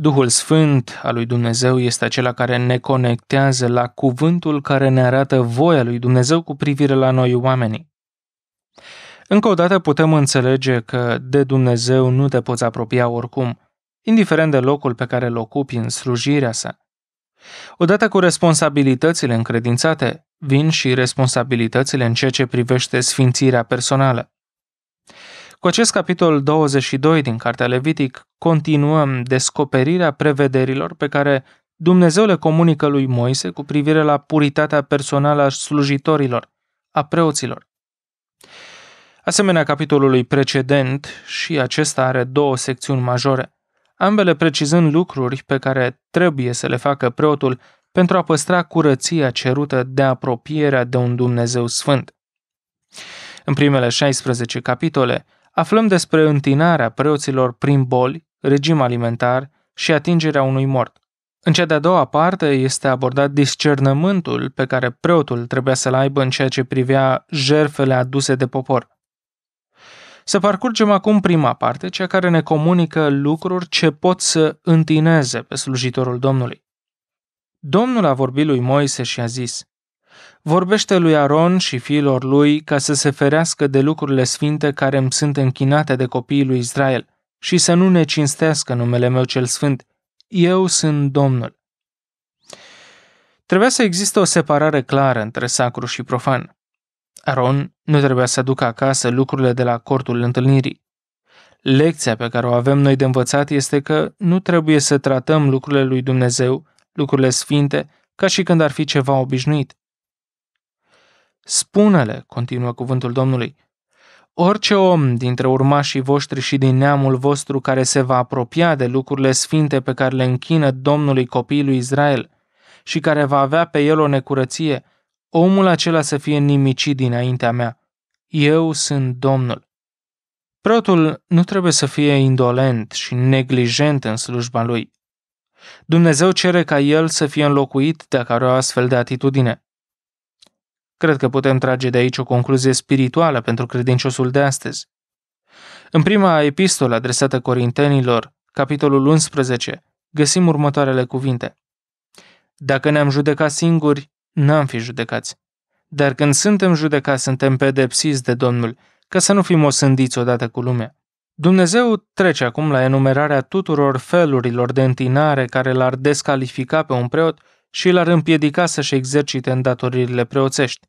Duhul Sfânt al lui Dumnezeu este acela care ne conectează la cuvântul care ne arată voia lui Dumnezeu cu privire la noi oamenii. Încă o dată putem înțelege că de Dumnezeu nu te poți apropia oricum, indiferent de locul pe care îl ocupi în slujirea sa. Odată cu responsabilitățile încredințate, vin și responsabilitățile în ceea ce privește sfințirea personală. Cu acest capitol 22 din Cartea Levitic continuăm descoperirea prevederilor pe care Dumnezeu le comunică lui Moise cu privire la puritatea personală a slujitorilor, a preoților. Asemenea capitolului precedent și acesta are două secțiuni majore, ambele precizând lucruri pe care trebuie să le facă preotul pentru a păstra curăția cerută de apropierea de un Dumnezeu sfânt. În primele 16 capitole, aflăm despre întinarea preoților prin boli, regim alimentar și atingerea unui mort. În cea de-a doua parte este abordat discernământul pe care preotul trebuia să-l aibă în ceea ce privea jerfele aduse de popor. Să parcurgem acum prima parte, cea care ne comunică lucruri ce pot să întineze pe slujitorul Domnului. Domnul a vorbit lui Moise și a zis, vorbește lui Aron și fiilor lui ca să se ferească de lucrurile sfinte care îmi sunt închinate de copiii lui Israel și să nu ne cinstească numele meu cel sfânt. Eu sunt Domnul. Trebuia să existe o separare clară între sacru și profan. Aron nu trebuia să aducă acasă lucrurile de la cortul întâlnirii. Lecția pe care o avem noi de învățat este că nu trebuie să tratăm lucrurile lui Dumnezeu, lucrurile sfinte, ca și când ar fi ceva obișnuit. Spune-le, continuă cuvântul Domnului, orice om dintre urmașii voștri și din neamul vostru care se va apropia de lucrurile sfinte pe care le închină Domnului copiii lui Israel și care va avea pe el o necurăție, omul acela să fie nimicit dinaintea mea. Eu sunt Domnul. Protul nu trebuie să fie indolent și neglijent în slujba lui. Dumnezeu cere ca el să fie înlocuit dacă are o astfel de atitudine. Cred că putem trage de aici o concluzie spirituală pentru credinciosul de astăzi. În prima epistolă adresată Corintenilor, capitolul 11, găsim următoarele cuvinte. Dacă ne-am judecat singuri, n-am fi judecați. Dar când suntem judecați, suntem pedepsiți de Domnul, ca să nu fim osândiți odată cu lumea. Dumnezeu trece acum la enumerarea tuturor felurilor de întinare care l-ar descalifica pe un preot și l-ar împiedica să-și exercite îndatoririle preoțești.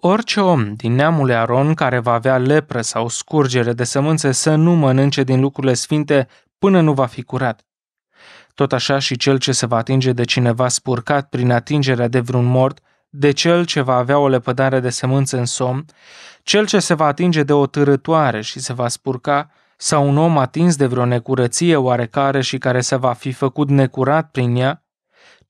Orice om din neamul Aron care va avea lepră sau scurgere de sămânțe să nu mănânce din lucrurile sfinte până nu va fi curat. Tot așa și cel ce se va atinge de cineva spurcat prin atingerea de vreun mort, de cel ce va avea o lepădare de sămânță în somn, cel ce se va atinge de o târătoare și se va spurca, sau un om atins de vreo necurăție oarecare și care se va fi făcut necurat prin ea,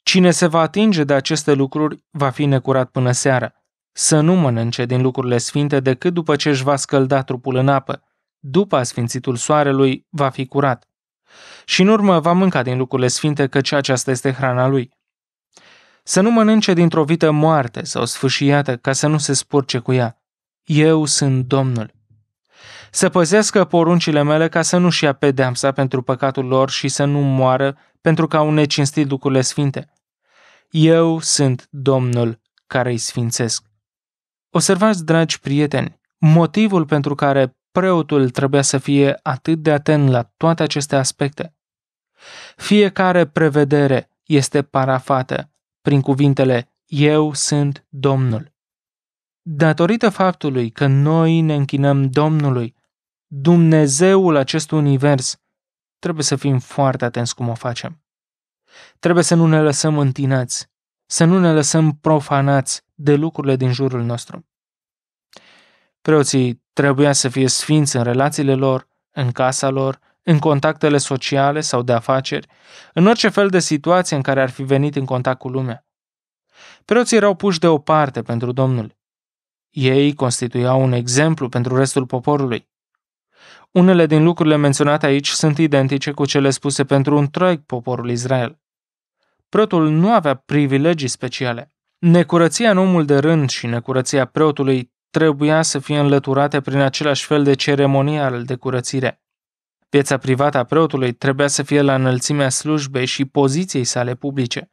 cine se va atinge de aceste lucruri va fi necurat până seara să nu mănânce din lucrurile sfinte decât după ce își va scălda trupul în apă. După asfințitul soarelui, va fi curat. Și în urmă va mânca din lucrurile sfinte, căci aceasta este hrana lui. Să nu mănânce dintr-o vită moarte sau sfâșiată ca să nu se spurce cu ea. Eu sunt Domnul. Să păzească poruncile mele ca să nu-și ia pedeamsa pentru păcatul lor și să nu moară pentru că au necinstit lucrurile sfinte. Eu sunt Domnul care îi sfințesc. Observați, dragi prieteni, motivul pentru care preotul trebuia să fie atât de atent la toate aceste aspecte. Fiecare prevedere este parafată prin cuvintele Eu sunt Domnul. Datorită faptului că noi ne închinăm Domnului, Dumnezeul acestui univers, trebuie să fim foarte atenți cum o facem. Trebuie să nu ne lăsăm întinați să nu ne lăsăm profanați de lucrurile din jurul nostru. Preoții trebuia să fie sfinți în relațiile lor, în casa lor, în contactele sociale sau de afaceri, în orice fel de situație în care ar fi venit în contact cu lumea. Preoții erau puși deoparte pentru Domnul. Ei constituiau un exemplu pentru restul poporului. Unele din lucrurile menționate aici sunt identice cu cele spuse pentru întreg poporul Israel. Preotul nu avea privilegii speciale. Necurăția în omul de rând și necurăția preotului trebuia să fie înlăturate prin același fel de ceremonial de curățire. Viața privată a preotului trebuia să fie la înălțimea slujbei și poziției sale publice.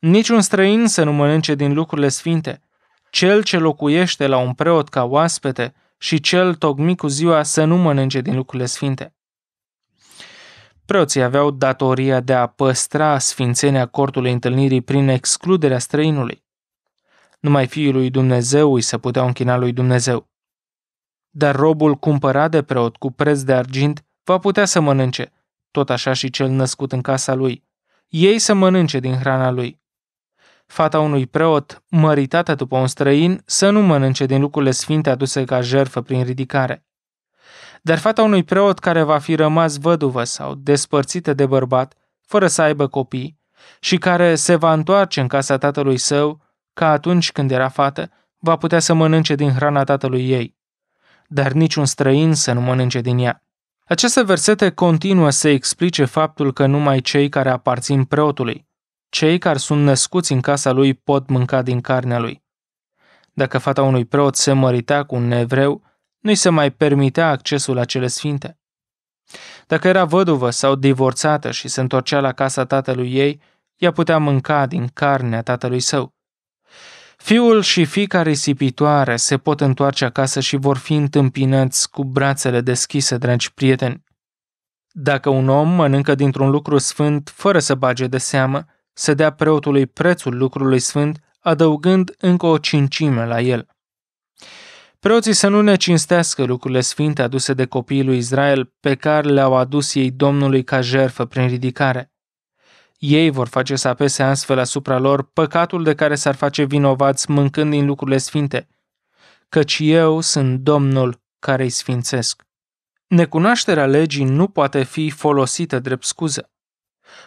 Niciun străin să nu mănânce din lucrurile sfinte. Cel ce locuiește la un preot ca oaspete și cel tocmit cu ziua să nu mănânce din lucrurile sfinte. Preoții aveau datoria de a păstra sfințenia cortului întâlnirii prin excluderea străinului. Numai fiul lui Dumnezeu îi se puteau închina lui Dumnezeu. Dar robul cumpărat de preot cu preț de argint va putea să mănânce, tot așa și cel născut în casa lui. Ei să mănânce din hrana lui. Fata unui preot, măritată după un străin, să nu mănânce din lucrurile sfinte aduse ca jertfă prin ridicare. Dar fata unui preot care va fi rămas văduvă sau despărțită de bărbat, fără să aibă copii, și care se va întoarce în casa tatălui său, ca atunci când era fată, va putea să mănânce din hrana tatălui ei, dar niciun străin să nu mănânce din ea. Aceste versete continuă să explice faptul că numai cei care aparțin preotului, cei care sunt născuți în casa lui pot mânca din carnea lui. Dacă fata unui preot se mărita cu un evreu, nu-i se mai permitea accesul la cele sfinte. Dacă era văduvă sau divorțată și se întorcea la casa tatălui ei, ea putea mânca din carnea tatălui său. Fiul și fica risipitoare se pot întoarce acasă și vor fi întâmpinați cu brațele deschise, dragi prieteni. Dacă un om mănâncă dintr-un lucru sfânt fără să bage de seamă, se dea preotului prețul lucrului sfânt, adăugând încă o cincime la el. Preoții să nu ne cinstească lucrurile sfinte aduse de copiii lui Israel pe care le-au adus ei Domnului ca jerfă prin ridicare. Ei vor face să apese astfel asupra lor păcatul de care s-ar face vinovați mâncând din lucrurile sfinte, căci eu sunt Domnul care îi sfințesc. Necunoașterea legii nu poate fi folosită drept scuză.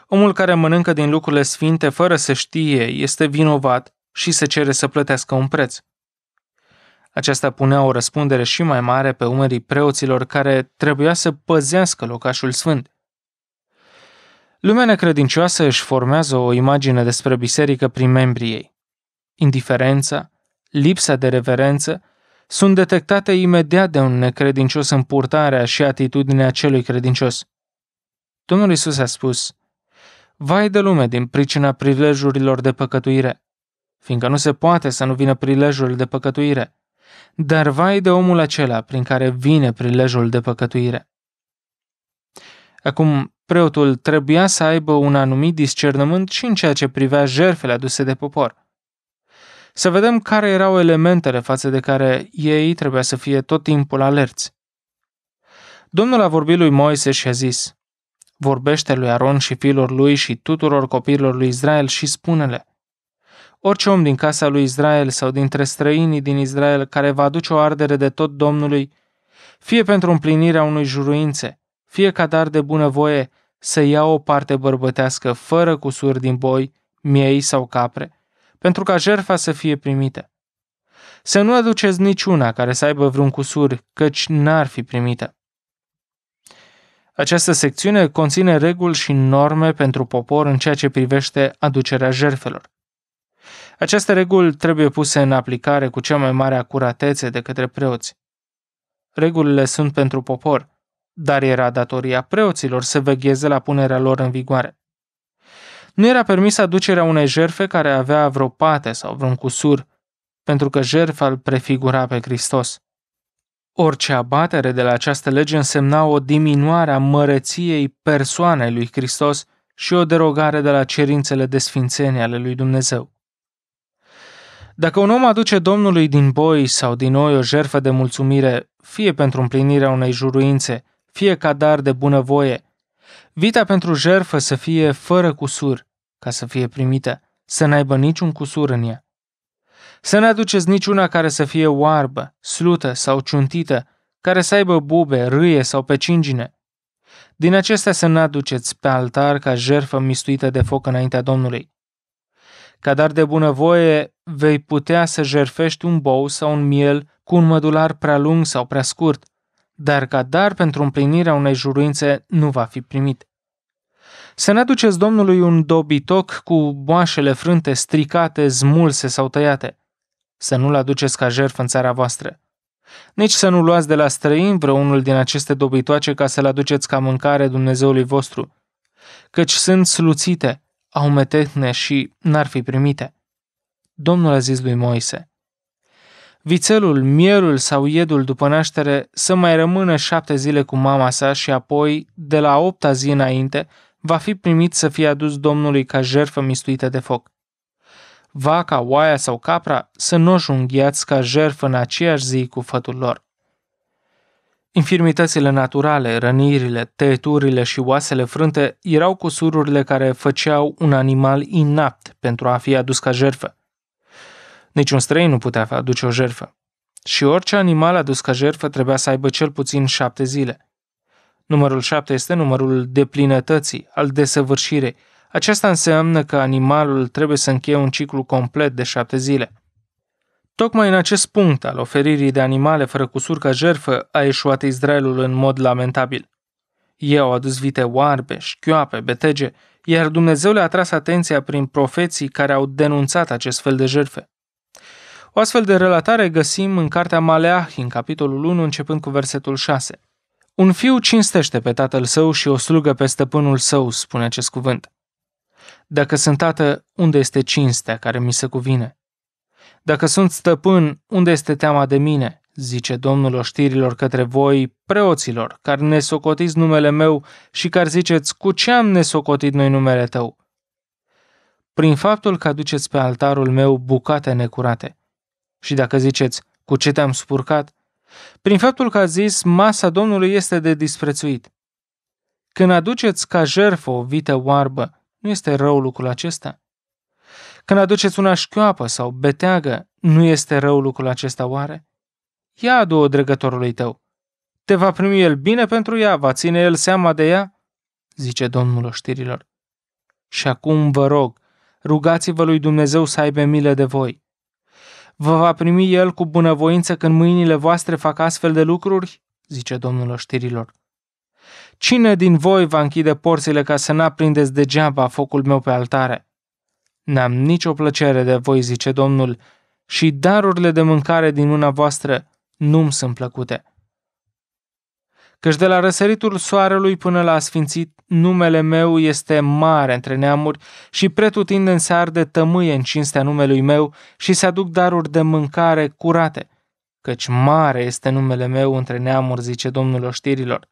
Omul care mănâncă din lucrurile sfinte fără să știe este vinovat și se cere să plătească un preț. Aceasta punea o răspundere și mai mare pe umerii preoților care trebuia să păzească locașul sfânt. Lumea necredincioasă își formează o imagine despre biserică prin membrii ei. Indiferența, lipsa de reverență, sunt detectate imediat de un necredincios în purtarea și atitudinea celui credincios. Domnul Isus a spus, Vai de lume din pricina prilejurilor de păcătuire, fiindcă nu se poate să nu vină prilejul de păcătuire. Dar vai de omul acela prin care vine prilejul de păcătuire. Acum, preotul trebuia să aibă un anumit discernământ și în ceea ce privea jertfele aduse de popor. Să vedem care erau elementele față de care ei trebuia să fie tot timpul alerți. Domnul a vorbit lui Moise și a zis, Vorbește lui Aron și fiilor lui și tuturor copiilor lui Israel și spune-le, Orice om din casa lui Israel sau dintre străinii din Israel care va aduce o ardere de tot Domnului, fie pentru împlinirea unui juruințe, fie ca dar de bunăvoie să ia o parte bărbătească fără cusuri din boi, miei sau capre, pentru ca jertfa să fie primită. Să nu aduceți niciuna care să aibă vreun cusur, căci n-ar fi primită. Această secțiune conține reguli și norme pentru popor în ceea ce privește aducerea jerfelor. Aceste reguli trebuie puse în aplicare cu cea mai mare acuratețe de către preoți. Regulile sunt pentru popor, dar era datoria preoților să vegheze la punerea lor în vigoare. Nu era permisă aducerea unei jerfe care avea vreo pate sau vreun cusur, pentru că jerfa îl prefigura pe Hristos. Orice abatere de la această lege însemna o diminuare a măreției persoanei lui Hristos și o derogare de la cerințele de sfințenie ale lui Dumnezeu. Dacă un om aduce Domnului din boi sau din oi o jerfă de mulțumire, fie pentru împlinirea unei juruințe, fie ca dar de bunăvoie, vita pentru jerfă să fie fără cusur, ca să fie primită, să n-aibă niciun cusur în ea. Să n-aduceți niciuna care să fie oarbă, slută sau ciuntită, care să aibă bube, râie sau pecingine. Din acestea să n-aduceți pe altar ca jerfă mistuită de foc înaintea Domnului. Ca dar de bunăvoie, vei putea să jerfești un bou sau un miel cu un mădular prea lung sau prea scurt, dar ca dar pentru împlinirea unei juruințe nu va fi primit. Să ne aduceți Domnului un dobitoc cu boașele frânte stricate, zmulse sau tăiate. Să nu-l aduceți ca jerf în țara voastră. Nici să nu luați de la străin vreunul din aceste dobitoace ca să-l aduceți ca mâncare Dumnezeului vostru, căci sunt sluțite, au metehne și n-ar fi primite. Domnul a zis lui Moise, Vițelul, mierul sau iedul după naștere să mai rămână șapte zile cu mama sa și apoi, de la opta zi înainte, va fi primit să fie adus Domnului ca jertfă mistuită de foc. Vaca, oaia sau capra să nu junghiați ca jertfă în aceeași zi cu fătul lor. Infirmitățile naturale, rănirile, tăieturile și oasele frânte erau cusururile care făceau un animal inapt pentru a fi adus ca jertfă. Niciun străin nu putea aduce o jerfă. Și orice animal adus ca jerfă trebuia să aibă cel puțin șapte zile. Numărul șapte este numărul deplinătății, al desăvârșirei. Aceasta înseamnă că animalul trebuie să încheie un ciclu complet de șapte zile. Tocmai în acest punct al oferirii de animale fără cusur ca jerfă a eșuat Israelul în mod lamentabil. Ei au adus vite oarbe, șchioape, betege, iar Dumnezeu le-a tras atenția prin profeții care au denunțat acest fel de jerfe. O astfel de relatare găsim în cartea Maleah, în capitolul 1, începând cu versetul 6. Un fiu cinstește pe tatăl său și o slugă pe stăpânul său, spune acest cuvânt. Dacă sunt tată, unde este cinstea care mi se cuvine? Dacă sunt stăpân, unde este teama de mine? Zice Domnul oștirilor către voi, preoților, care ne socotiți numele meu și care ziceți, cu ce am nesocotit noi numele tău? Prin faptul că aduceți pe altarul meu bucate necurate, și dacă ziceți, cu ce te-am spurcat? Prin faptul că a zis, masa Domnului este de disprețuit. Când aduceți ca jerfă o vită oarbă, nu este rău lucrul acesta? Când aduceți una șchioapă sau beteagă, nu este rău lucrul acesta oare? Ia adu-o dregătorului tău. Te va primi el bine pentru ea, va ține el seama de ea? Zice Domnul oștirilor. Și acum vă rog, rugați-vă lui Dumnezeu să aibă milă de voi, Vă va primi el cu bunăvoință când mâinile voastre fac astfel de lucruri? zice domnul oștirilor. Cine din voi va închide porțile ca să n-aprindeți degeaba focul meu pe altare? N-am nicio plăcere de voi, zice Domnul, și darurile de mâncare din mâna voastră nu-mi sunt plăcute căci de la răsăritul soarelui până la sfințit, numele meu este mare între neamuri și în se arde tămâie în cinstea numelui meu și se aduc daruri de mâncare curate, căci mare este numele meu între neamuri, zice Domnul oștirilor.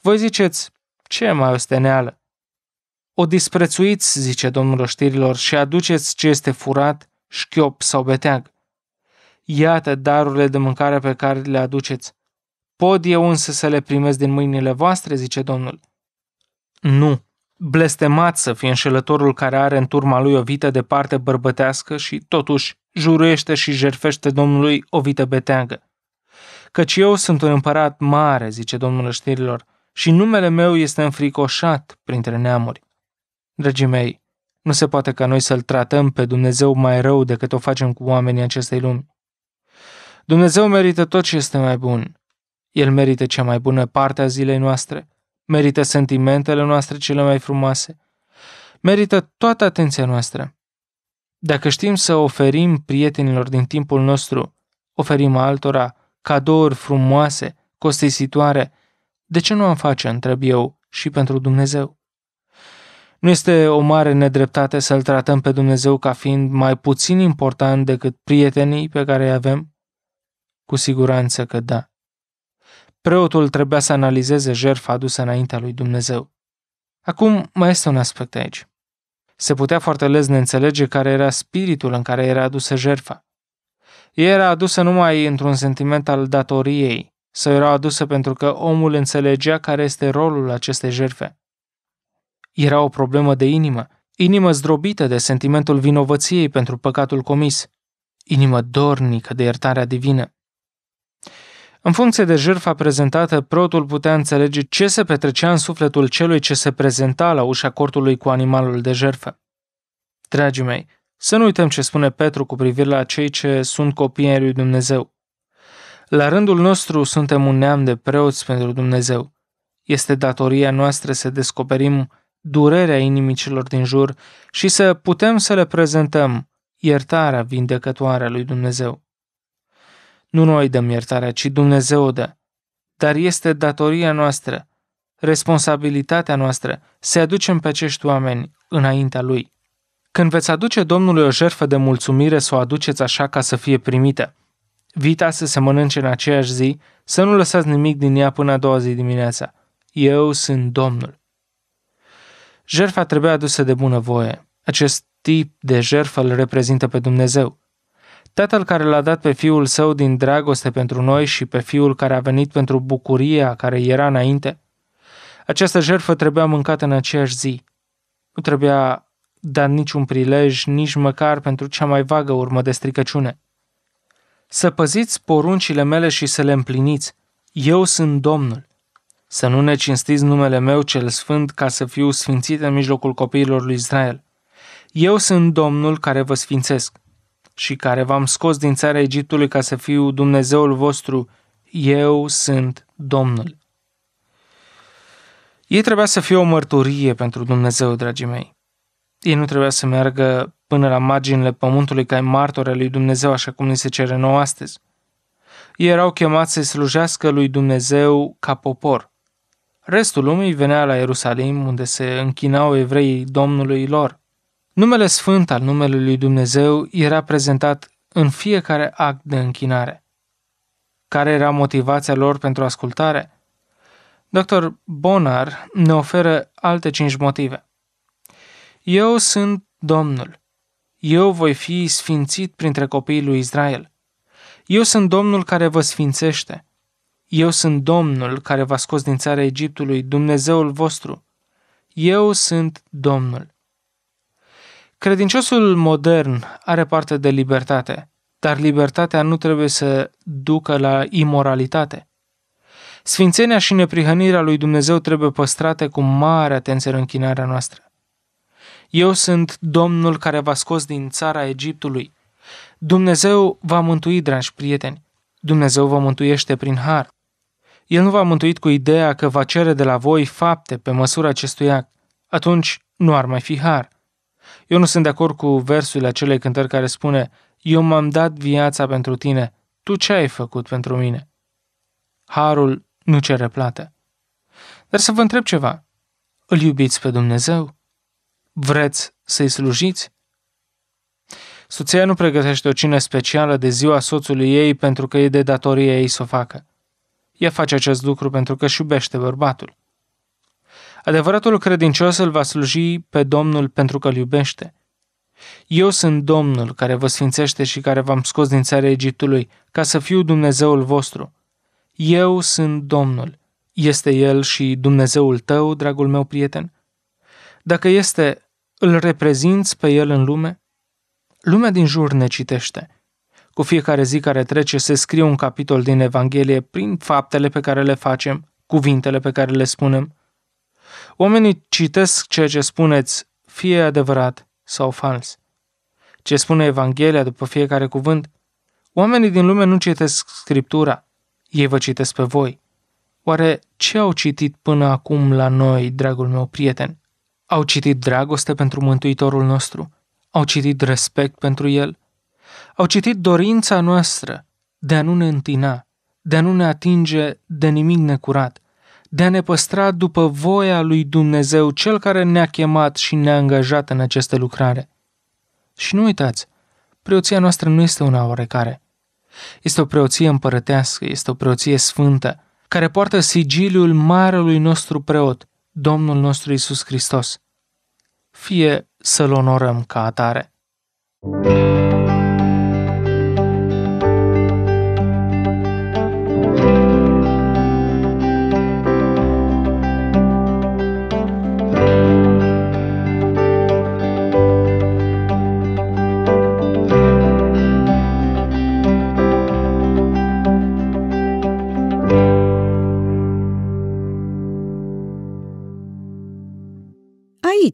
Voi ziceți, ce mai steneală? O disprețuiți, zice Domnul oștirilor, și aduceți ce este furat, șchiop sau beteag. Iată darurile de mâncare pe care le aduceți pot eu însă să le primesc din mâinile voastre, zice Domnul. Nu, blestemat să fie înșelătorul care are în turma lui o vită de parte bărbătească și, totuși, juruiește și jerfește Domnului o vită beteagă. Căci eu sunt un împărat mare, zice Domnul știrilor, și numele meu este înfricoșat printre neamuri. Dragii mei, nu se poate ca noi să-L tratăm pe Dumnezeu mai rău decât o facem cu oamenii acestei lumi. Dumnezeu merită tot ce este mai bun. El merită cea mai bună parte a zilei noastre, merită sentimentele noastre cele mai frumoase, merită toată atenția noastră. Dacă știm să oferim prietenilor din timpul nostru, oferim altora cadouri frumoase, costisitoare, de ce nu am face, întreb eu, și pentru Dumnezeu? Nu este o mare nedreptate să-L tratăm pe Dumnezeu ca fiind mai puțin important decât prietenii pe care îi avem? Cu siguranță că da. Preotul trebuia să analizeze jertfa adusă înaintea lui Dumnezeu. Acum mai este un aspect aici. Se putea foarte lez înțelege care era spiritul în care era adusă jertfa. Ea era adusă numai într-un sentiment al datoriei, sau era adusă pentru că omul înțelegea care este rolul acestei jertfe. Era o problemă de inimă, inimă zdrobită de sentimentul vinovăției pentru păcatul comis, inimă dornică de iertarea divină. În funcție de jertfa prezentată, preotul putea înțelege ce se petrecea în sufletul celui ce se prezenta la ușa cortului cu animalul de jertfă. Dragii mei, să nu uităm ce spune Petru cu privire la cei ce sunt copii ai lui Dumnezeu. La rândul nostru suntem un neam de preoți pentru Dumnezeu. Este datoria noastră să descoperim durerea inimicilor din jur și să putem să le prezentăm iertarea vindecătoare a lui Dumnezeu. Nu noi dăm iertarea, ci Dumnezeu o dă. Dar este datoria noastră, responsabilitatea noastră, să aducem pe acești oameni înaintea Lui. Când veți aduce Domnului o jertfă de mulțumire, să o aduceți așa ca să fie primită. Vita să se mănânce în aceeași zi, să nu lăsați nimic din ea până a doua zi dimineața. Eu sunt Domnul. Jertfa trebuie adusă de bunăvoie. Acest tip de jertfă îl reprezintă pe Dumnezeu. Tatăl care l-a dat pe fiul său din dragoste pentru noi și pe fiul care a venit pentru bucuria care era înainte, această jertfă trebuia mâncată în aceeași zi. Nu trebuia dat niciun prilej, nici măcar pentru cea mai vagă urmă de stricăciune. Să păziți poruncile mele și să le împliniți. Eu sunt Domnul. Să nu ne cinstiți numele meu cel sfânt ca să fiu sfințit în mijlocul copiilor lui Israel. Eu sunt Domnul care vă sfințesc și care v-am scos din țara Egiptului ca să fiu Dumnezeul vostru, eu sunt Domnul. Ei trebuia să fie o mărturie pentru Dumnezeu, dragii mei. Ei nu trebuia să meargă până la marginile pământului ca martor al lui Dumnezeu, așa cum ni se cere nouă astăzi. Ei erau chemați să slujească lui Dumnezeu ca popor. Restul lumii venea la Ierusalim, unde se închinau evreii Domnului lor – Numele sfânt al numelui lui Dumnezeu era prezentat în fiecare act de închinare. Care era motivația lor pentru ascultare? Dr. Bonar ne oferă alte cinci motive. Eu sunt Domnul. Eu voi fi sfințit printre copiii lui Israel. Eu sunt Domnul care vă sfințește. Eu sunt Domnul care v-a scos din țara Egiptului, Dumnezeul vostru. Eu sunt Domnul. Credinciosul modern are parte de libertate, dar libertatea nu trebuie să ducă la imoralitate. Sfințenia și neprihănirea lui Dumnezeu trebuie păstrate cu mare atenție în închinarea noastră. Eu sunt Domnul care v-a scos din țara Egiptului. Dumnezeu va mântui, dragi prieteni. Dumnezeu vă mântuiește prin har. El nu v-a mântuit cu ideea că va cere de la voi fapte pe măsura acestui act. Atunci nu ar mai fi har. Eu nu sunt de acord cu versul acelei cântări care spune Eu m-am dat viața pentru tine, tu ce ai făcut pentru mine? Harul nu cere plată. Dar să vă întreb ceva. Îl iubiți pe Dumnezeu? Vreți să-i slujiți? Soția nu pregătește o cină specială de ziua soțului ei pentru că e de datorie ei să o facă. Ea face acest lucru pentru că își iubește bărbatul. Adevăratul credincios îl va sluji pe Domnul pentru că îl iubește. Eu sunt Domnul care vă sfințește și care v-am scos din țara Egiptului, ca să fiu Dumnezeul vostru. Eu sunt Domnul. Este El și Dumnezeul tău, dragul meu prieten? Dacă este, îl reprezinți pe El în lume? Lumea din jur ne citește. Cu fiecare zi care trece se scrie un capitol din Evanghelie prin faptele pe care le facem, cuvintele pe care le spunem, Oamenii citesc ceea ce spuneți, fie adevărat sau fals. Ce spune Evanghelia după fiecare cuvânt? Oamenii din lume nu citesc Scriptura, ei vă citesc pe voi. Oare ce au citit până acum la noi, dragul meu prieten? Au citit dragoste pentru Mântuitorul nostru? Au citit respect pentru El? Au citit dorința noastră de a nu ne întina, de a nu ne atinge de nimic necurat, de a ne păstra după voia lui Dumnezeu, Cel care ne-a chemat și ne-a angajat în această lucrare. Și nu uitați, preoția noastră nu este una oarecare. Este o preoție împărătească, este o preoție sfântă, care poartă sigiliul marelui nostru preot, Domnul nostru Isus Hristos. Fie să-L onorăm ca atare. thank you